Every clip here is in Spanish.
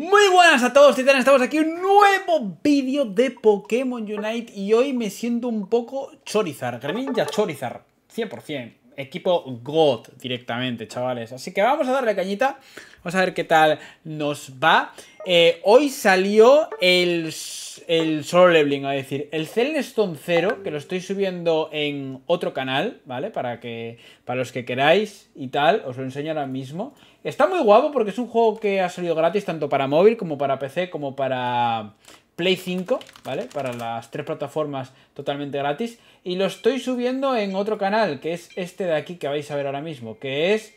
Muy buenas a todos, titanes, estamos aquí un nuevo vídeo de Pokémon Unite y hoy me siento un poco Chorizar, Greninja Chorizar, 100%, equipo God directamente, chavales. Así que vamos a darle cañita, vamos a ver qué tal nos va eh, hoy salió el, Solo Leveling, a decir, el Celestone 0, que lo estoy subiendo en otro canal, ¿vale? Para que para los que queráis y tal, os lo enseño ahora mismo. Está muy guapo porque es un juego que ha salido gratis tanto para móvil como para PC, como para Play 5, ¿vale? Para las tres plataformas totalmente gratis. Y lo estoy subiendo en otro canal, que es este de aquí que vais a ver ahora mismo, que es...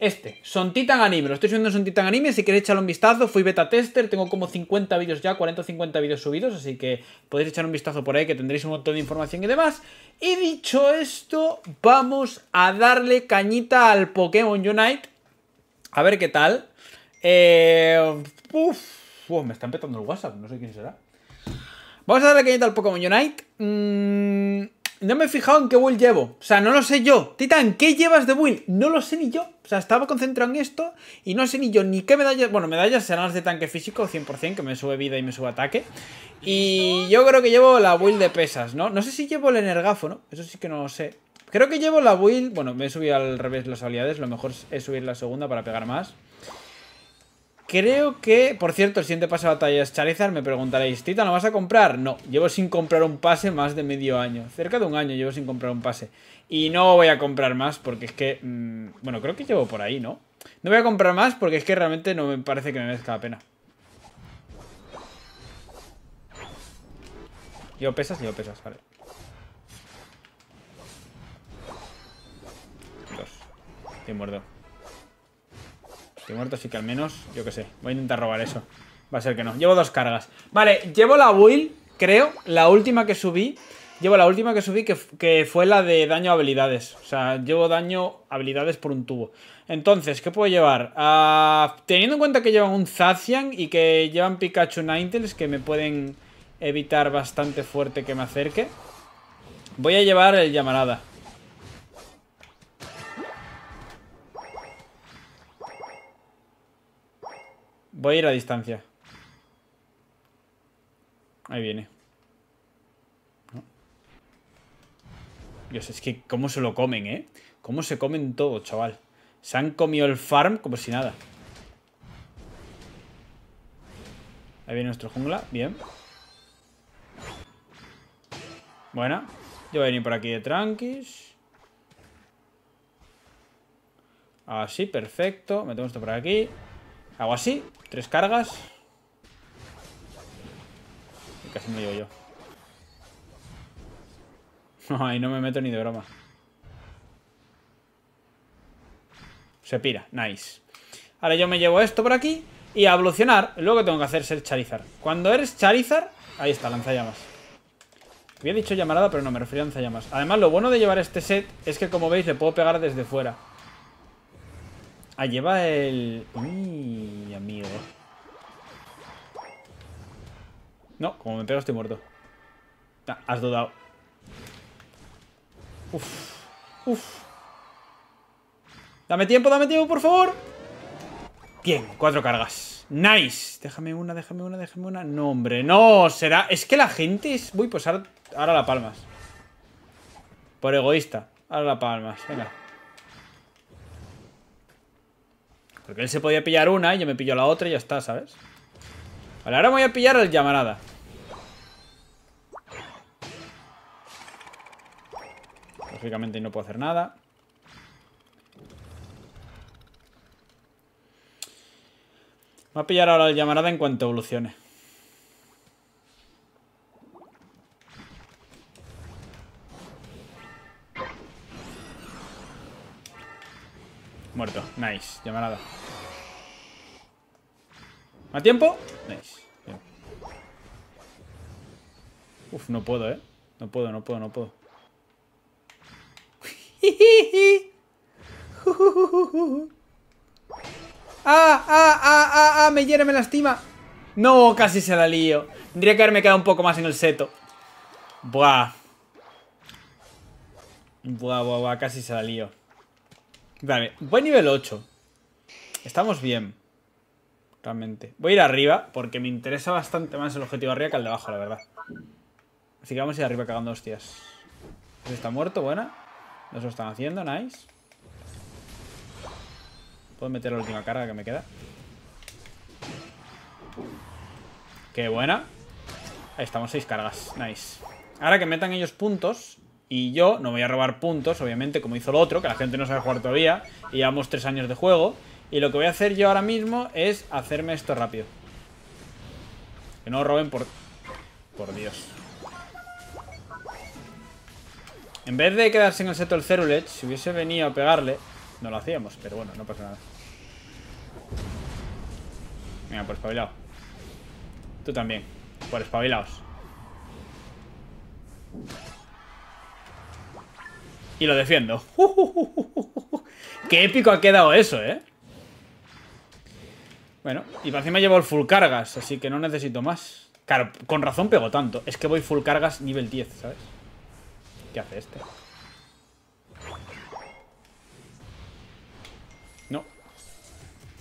Este, Son Titan Anime, lo estoy subiendo en Son Titan Anime, si queréis echarle un vistazo, fui beta tester, tengo como 50 vídeos ya, 40 o 50 vídeos subidos, así que podéis echar un vistazo por ahí que tendréis un montón de información y demás. Y dicho esto, vamos a darle cañita al Pokémon Unite, a ver qué tal. Eh, uf, me está petando el WhatsApp, no sé quién será. Vamos a darle cañita al Pokémon Unite. Mmm no me he fijado en qué build llevo. O sea, no lo sé yo. Titan, ¿qué llevas de build? No lo sé ni yo. O sea, estaba concentrado en esto y no sé ni yo ni qué medallas... Bueno, medallas serán las de tanque físico 100%, que me sube vida y me sube ataque. Y yo creo que llevo la build de pesas, ¿no? No sé si llevo el energáfono, eso sí que no lo sé. Creo que llevo la build... Bueno, me he subido al revés las habilidades, lo mejor es subir la segunda para pegar más. Creo que, por cierto, el siguiente pase de batalla es Charizard. Me preguntaréis, ¿Tita, ¿no vas a comprar? No, llevo sin comprar un pase más de medio año. Cerca de un año llevo sin comprar un pase. Y no voy a comprar más porque es que... Mm, bueno, creo que llevo por ahí, ¿no? No voy a comprar más porque es que realmente no me parece que me merezca la pena. Yo pesas, yo pesas, vale. Dos. Te muerdo. Estoy muerto, así que al menos, yo que sé. Voy a intentar robar eso. Va a ser que no. Llevo dos cargas. Vale, llevo la build, creo. La última que subí. Llevo la última que subí, que, fue la de daño a habilidades. O sea, llevo daño a habilidades por un tubo. Entonces, ¿qué puedo llevar? Ah, teniendo en cuenta que llevan un Zacian y que llevan Pikachu Ninetales, que me pueden evitar bastante fuerte que me acerque. Voy a llevar el llamarada. Voy a ir a distancia. Ahí viene. Dios, es que cómo se lo comen, ¿eh? Cómo se comen todo, chaval. Se han comido el farm como si nada. Ahí viene nuestro jungla. Bien. Buena. Yo voy a venir por aquí de tranquis. Así, perfecto. Metemos esto por aquí. Hago así, tres cargas. Y casi me llevo yo. Ay, no me meto ni de broma. Se pira, nice. Ahora yo me llevo esto por aquí. Y a evolucionar, Luego que tengo que hacer ser Charizard. Cuando eres Charizard... Ahí está, lanzallamas. Había dicho llamarada, pero no, me refiero a lanzallamas. Además, lo bueno de llevar este set es que, como veis, le puedo pegar desde fuera. Ah, lleva el... Uy, amigo. No, como me pego estoy muerto. Ah, has dudado. Uf, uf. Dame tiempo, dame tiempo, por favor. Bien, cuatro cargas. Nice. Déjame una, déjame una, déjame una. No, hombre, no, será... Es que la gente es... Voy, pues ahora, ahora la palmas. Por egoísta. Ahora la palmas, venga. Porque él se podía pillar una y yo me pillo la otra y ya está, ¿sabes? Vale, ahora voy a pillar al llamarada. Lógicamente no puedo hacer nada. voy a pillar ahora el llamarada en cuanto evolucione. Nice, nada, ¿A tiempo? Nice. Uf, no puedo, ¿eh? No puedo, no puedo, no puedo. ¡Ah, ah, ah, ah, ah! Me hiere, me lastima. No, casi se la lío. Tendría que haberme quedado un poco más en el seto. Buah. Buah, buah, buah, casi se la lío. Vale, buen nivel 8. Estamos bien. Realmente. Voy a ir arriba porque me interesa bastante más el objetivo arriba que el de abajo, la verdad. Así que vamos a ir arriba cagando hostias. está muerto, buena. Nos lo están haciendo, nice. Puedo meter la última carga que me queda. Qué buena. Ahí estamos, seis cargas. Nice. Ahora que metan ellos puntos, y yo no voy a robar puntos, obviamente, como hizo el otro, que la gente no sabe jugar todavía. Y llevamos tres años de juego. Y lo que voy a hacer yo ahora mismo es hacerme esto rápido. Que no roben por... Por Dios. En vez de quedarse en el seto el Cerulech, si hubiese venido a pegarle... No lo hacíamos, pero bueno, no pasa nada. Venga, por espabilado. Tú también. Por espabilados. Y lo defiendo. ¡Qué épico ha quedado eso, eh! Bueno, y para encima llevo el full cargas, así que no necesito más. Claro, con razón pego tanto. Es que voy full cargas nivel 10, ¿sabes? ¿Qué hace este? No.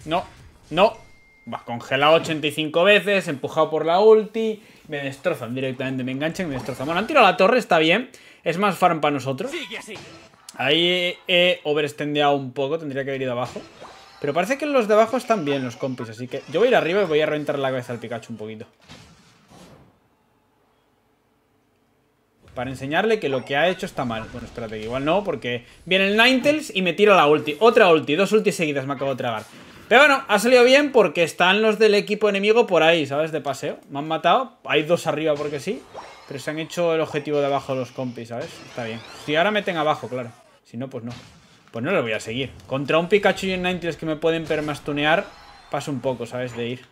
No. No. Va congelado 85 veces, empujado por la ulti, me destrozan directamente, me enganchan y me destrozan. Bueno, han tirado la torre, está bien, es más farm para nosotros. Ahí he overextendido un poco, tendría que haber ido abajo. Pero parece que los de abajo están bien, los compis, así que yo voy a ir arriba y voy a reventar la cabeza al Pikachu un poquito. Para enseñarle que lo que ha hecho está mal. Bueno, espérate, igual no, porque viene el Ninetales y me tira la ulti. Otra ulti, dos ultis seguidas me acabo de tragar. Pero bueno, ha salido bien porque están los del equipo enemigo por ahí, ¿sabes? De paseo. Me han matado. Hay dos arriba porque sí. Pero se han hecho el objetivo de abajo los compis, ¿sabes? Está bien. Si ahora meten abajo, claro. Si no, pues no. Pues no lo voy a seguir. Contra un Pikachu y un Ninetales que me pueden permastunear, paso un poco, ¿sabes? De ir.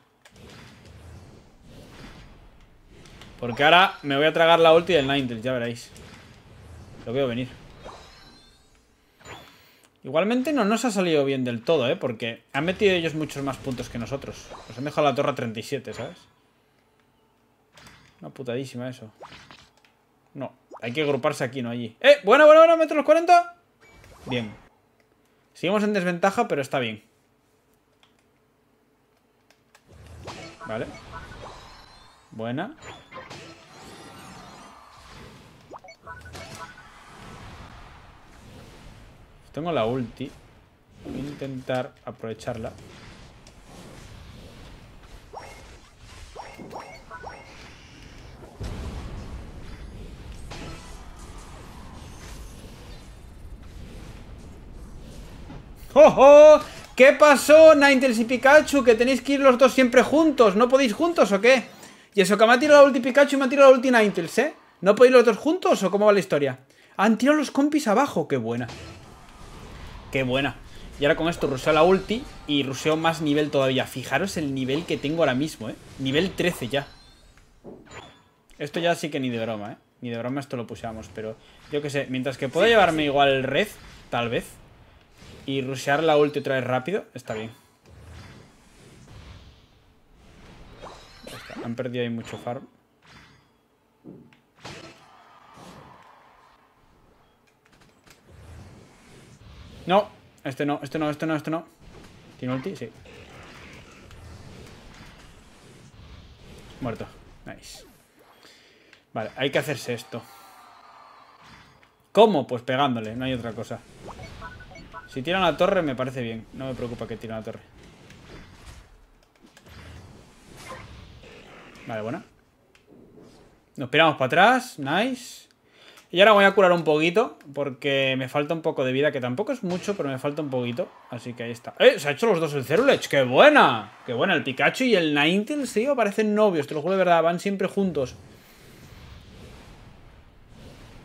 Porque ahora me voy a tragar la ulti del Ninetales, ya veréis. Lo veo venir. Igualmente no nos ha salido bien del todo, ¿eh? Porque han metido ellos muchos más puntos que nosotros. Nos han dejado la torre 37, ¿sabes? Una putadísima eso. No, hay que agruparse aquí, no allí. ¡Eh! Bueno, bueno, bueno, metros los 40. Bien. Seguimos en desventaja, pero está bien. Vale. Buena. Tengo la ulti. Voy a intentar aprovecharla. ¡Oh, oh! qué pasó, Ninetales y Pikachu? Que tenéis que ir los dos siempre juntos. ¿No podéis juntos o qué? Y eso que me ha tirado la ulti Pikachu y me ha tirado la ulti Ninetales, ¿eh? ¿No podéis los dos juntos o cómo va la historia? Han tirado los compis abajo. ¡Qué buena! Qué buena. Y ahora con esto ruseo la ulti y ruseo más nivel todavía. Fijaros el nivel que tengo ahora mismo, ¿eh? Nivel 13 ya. Esto ya sí que ni de broma, ¿eh? Ni de broma esto lo puseamos, pero... Yo qué sé, mientras que pueda llevarme igual red, tal vez. Y rusear la ulti otra vez rápido, está bien. Han perdido ahí mucho farm. No, este no, este no, este no, este no. ¿Tiene ulti? Sí. Muerto. Nice. Vale, hay que hacerse esto. ¿Cómo? Pues pegándole, no hay otra cosa. Si tiran la torre me parece bien. No me preocupa que tiran la torre. Vale, buena. Nos piramos para atrás. Nice. Y ahora voy a curar un poquito, porque me falta un poco de vida, que tampoco es mucho, pero me falta un poquito. Así que ahí está. ¡Eh! Se ha hecho los dos el Cerulech. ¡Qué buena! ¡Qué buena! El Pikachu y el Ninetales, sí, parecen novios, te lo juro de verdad. Van siempre juntos.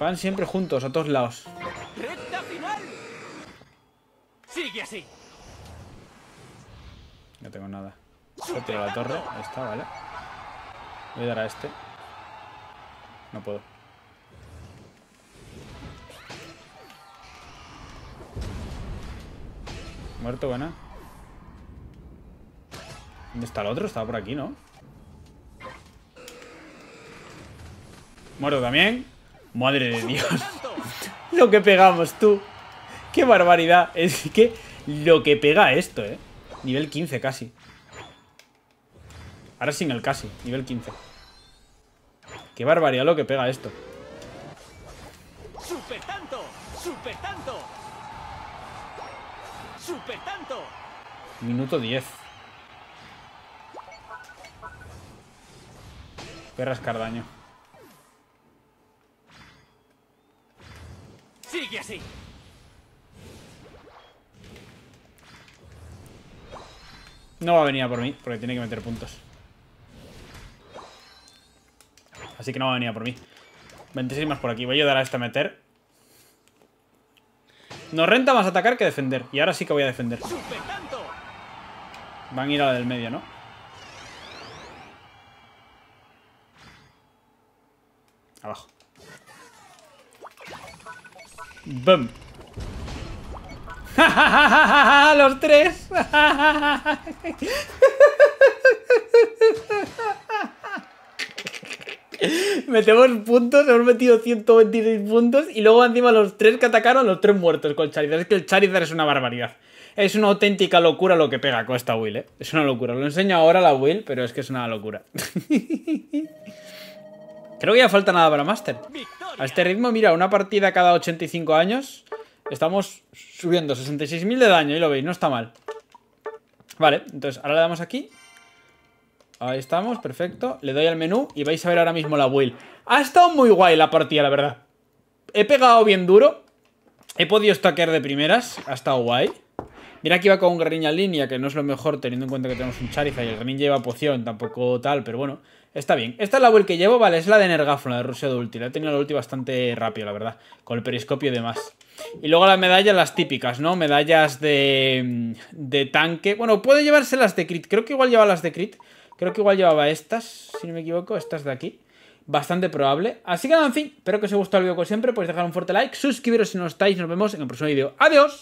Van siempre juntos, a todos lados. ¡Sigue así! No tengo nada. Yo la torre. Ahí está, vale. Voy a dar a este. No puedo. Muerto, buena. ¿Dónde está el otro? Estaba por aquí, ¿no? Muerto también. Madre de Dios. lo que pegamos, tú. Qué barbaridad. Es que lo que pega esto, ¿eh? Nivel 15 casi. Ahora sin el casi. Nivel 15. Qué barbaridad lo que pega esto. ¡Super tanto! Minuto 10. Perras cardaño Sigue así. No va a venir a por mí, porque tiene que meter puntos. Así que no va a venir por mí. 26 más por aquí. Voy a ayudar a este a meter. Nos renta más atacar que defender. Y ahora sí que voy a defender. Van a ir a la del medio, ¿no? Abajo. ¡Bum! ¡Ja, ja, ja, ja, ja! los tres! Metemos puntos, hemos metido 126 puntos y luego encima los tres que atacaron, los tres muertos con Charizard. Es que el Charizard es una barbaridad. Es una auténtica locura lo que pega con esta Will, ¿eh? Es una locura. Lo enseño ahora la Will, pero es que es una locura. Creo que ya falta nada para Master. A este ritmo, mira, una partida cada 85 años. Estamos subiendo 66.000 de daño, y lo veis, no está mal. Vale, entonces ahora le damos aquí Ahí estamos, perfecto. Le doy al menú y vais a ver ahora mismo la build. Ha estado muy guay la partida, la verdad. He pegado bien duro. He podido stackear de primeras. Ha estado guay. Mira aquí va con un Greninja en línea, que no es lo mejor teniendo en cuenta que tenemos un Charizard y también lleva poción, tampoco tal, pero bueno, está bien. Esta es la build que llevo, vale, es la de Nergafon, de Rusia de Ulti. La he tenido la ulti bastante rápido, la verdad, con el periscopio y demás. Y luego las medallas, las típicas, ¿no? Medallas de, de tanque. Bueno, puede las de crit, creo que igual lleva las de crit, Creo que igual llevaba estas, si no me equivoco, estas de aquí. Bastante probable. Así que nada, en fin, espero que os haya gustado el vídeo como siempre. Podéis dejar un fuerte like, suscribiros si no estáis. Nos vemos en el próximo vídeo. ¡Adiós!